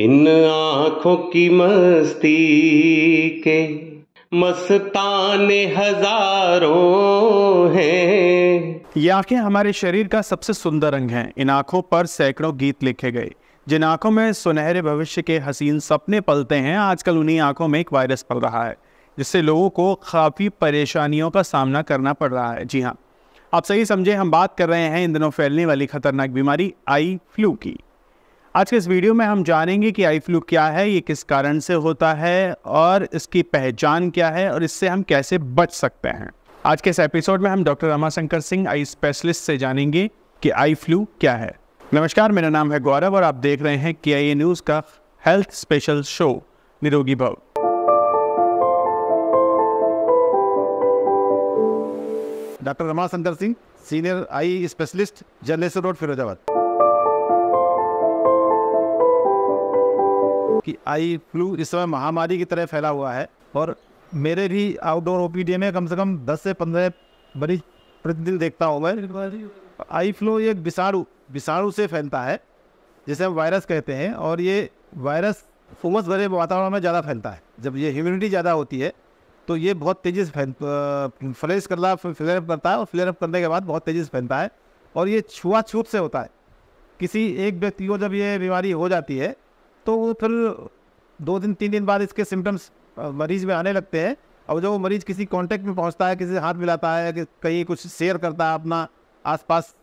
इन आंखों की मस्ती के मस्ताने हजारों हैं ये आंखें हमारे शरीर का सबसे सुंदर अंग हैं इन आंखों पर सैकड़ों गीत लिखे गए जिन आंखों में सुनहरे भविष्य के हसीन सपने पलते हैं आजकल उन्हीं आंखों में एक वायरस पल रहा है जिससे लोगों को काफ़ी परेशानियों का सामना करना पड़ रहा है जी हाँ आप सही समझे हम बात कर रहे हैं इन दिनों फैलने वाली खतरनाक बीमारी आई फ्लू की आज के इस वीडियो में हम जानेंगे कि आई फ्लू क्या है ये किस कारण से होता है और इसकी पहचान क्या है और इससे हम कैसे बच सकते हैं आज के इस एपिसोड में हम doctor Ramashankar Singh eye specialist से जानेंगे कि आई फ्लू क्या है नमस्कार मेरा नाम है गौरव और आप देख रहे हैं के आई न्यूज़ का हेल्थ स्पेशल शो निरोगी भव doctor Ramashankar Singh senior eye specialist जर्नेसर रोड फिरोजाबाद कि आई फ्लू इस समय महामारी की तरह फैला हुआ है और मेरे भी आउटडोर ओपीडी में कम से कम 10 से 15 मरीज प्रतिदिन देखता हूँ मैं आई फ्लू ये विषाणु विषाणु से फैलता है जिसे हम वायरस कहते हैं और ये वायरस उमस भरे वातावरण में ज़्यादा फैलता है जब ये ह्यूमिडिटी ज़्यादा होती है तो ये बहुत तेज़ी से फैल फ्लैश करता है अप करता है और फ्लेयर करने के बाद बहुत तेज़ी से फैलता है और ये छुआछूत से होता है किसी एक व्यक्ति को जब ये बीमारी हो जाती है तो फिर दो दिन तीन दिन बाद इसके सिम्टम्स मरीज में आने लगते हैं और जब वो मरीज किसी कांटेक्ट में पहुंचता है किसी से हाथ मिलाता है कि कहीं कुछ शेयर करता है अपना आसपास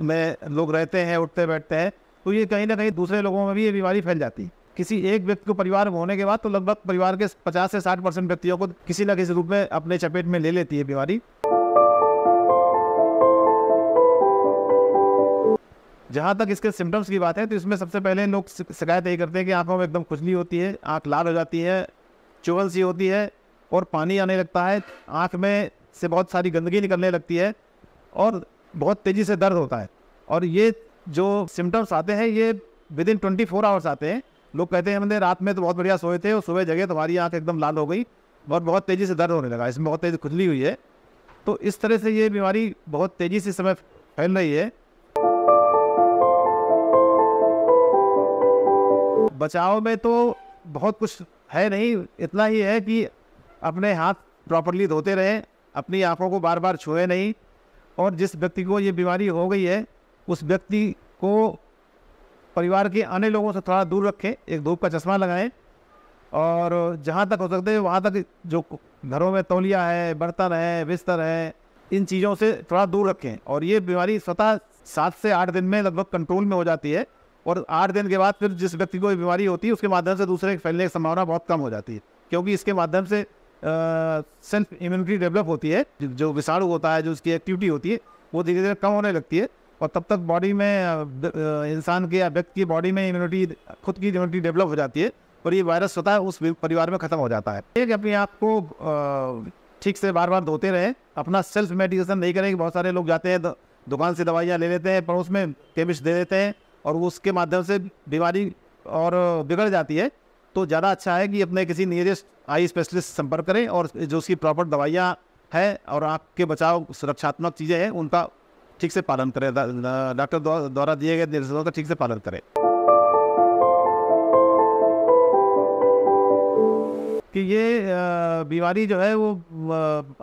में लोग रहते हैं उठते बैठते हैं तो ये कहीं ना कहीं दूसरे लोगों में भी ये बीमारी फैल जाती है किसी एक व्यक्ति को परिवार में होने के बाद तो लगभग परिवार के 50 से 60 परसेंट व्यक्तियों को किसी न किसी रूप में अपने चपेट में ले लेती है बीमारी जहाँ तक इसके सिम्टम्स की बात है तो इसमें सबसे पहले लोग शिकायत यही करते हैं कि आँखों में एकदम खुजली होती है आँख लाल हो जाती है चुगल सी होती है और पानी आने लगता है आँख में से बहुत सारी गंदगी निकलने लगती है और बहुत तेज़ी से दर्द होता है और ये जो सिम्टम्स आते हैं ये within twenty four hours आते हैं लोग कहते हैं हमने रात में तो बहुत बढ़िया सोए थे और सुबह जगह तुम्हारी आँख एकदम लाल हो गई और बहुत तेज़ी से दर्द होने लगा इसमें बहुत तेज़ी खुजली हुई है तो इस तरह से ये बीमारी बहुत तेज़ी से समय फैल रही है बचाव में तो बहुत कुछ है नहीं इतना ही है कि अपने हाथ प्रॉपरली धोते रहें अपनी आँखों को बार बार छुए नहीं और जिस व्यक्ति को ये बीमारी हो गई है उस व्यक्ति को परिवार के अन्य लोगों से थोड़ा दूर रखें एक धूप का चश्मा लगाएं और जहाँ तक हो सकते हैं वहाँ तक जो घरों में तौलिया है बर्तन है बिस्तर है इन चीज़ों से थोड़ा दूर रखें और ये बीमारी स्वतः सात से आठ दिन में लगभग कंट्रोल में हो जाती है और आठ दिन के बाद फिर जिस व्यक्ति को बीमारी होती है उसके माध्यम से दूसरे फैलने की संभावना बहुत कम हो जाती है क्योंकि इसके माध्यम से सेल्फ इम्यूनिटी डेवलप होती है जो विषाणु होता है जो उसकी एक्टिविटी होती है वो धीरे धीरे कम होने लगती है और तब तक बॉडी में इंसान के या व्यक्ति की बॉडी में इम्यूनिटी खुद की इम्यूनिटी डेवलप हो जाती है और ये वायरस होता है उस परिवार में ख़त्म हो जाता है एक अपने आप को ठीक से बार बार धोते रहें अपना सेल्फ मेडिकेशन नहीं करें कि बहुत सारे लोग जाते हैं दुकान से दवाइयाँ ले लेते हैं पड़ोस में केमिस्ट दे देते हैं और उसके माध्यम से बीमारी और बिगड़ जाती है तो ज़्यादा अच्छा है कि अपने किसी नियरेस्ट आई स्पेशलिस्ट संपर्क करें और जो उसकी प्रॉपर दवाइयाँ हैं और आपके बचाव सुरक्षात्मक चीज़ें हैं उनका ठीक से पालन करें डॉक्टर द्वारा दिए गए निर्देशों का ठीक से पालन करें कि ये बीमारी जो है वो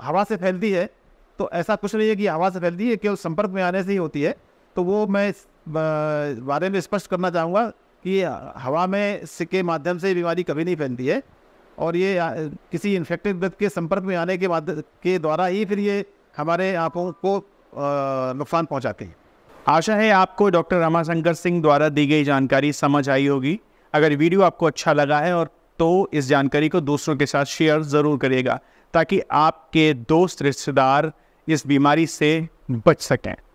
हवा से फैलती है तो ऐसा कुछ नहीं है कि हवा से फैलती है केवल संपर्क में आने से ही होती है तो वो मैं बारे में स्पष्ट करना चाहूँगा कि हवा में के माध्यम से बीमारी कभी नहीं फैलती है और ये किसी इन्फेक्टेड व्यक्ति के संपर्क में आने के बाद के द्वारा ही फिर ये हमारे आँखों को नुकसान पहुँचाते हैं आशा है आपको डॉक्टर रामाशंकर सिंह द्वारा दी गई जानकारी समझ आई होगी अगर वीडियो आपको अच्छा लगा है और तो इस जानकारी को दूसरों के साथ शेयर ज़रूर करिएगा ताकि आपके दोस्त रिश्तेदार इस बीमारी से बच सकें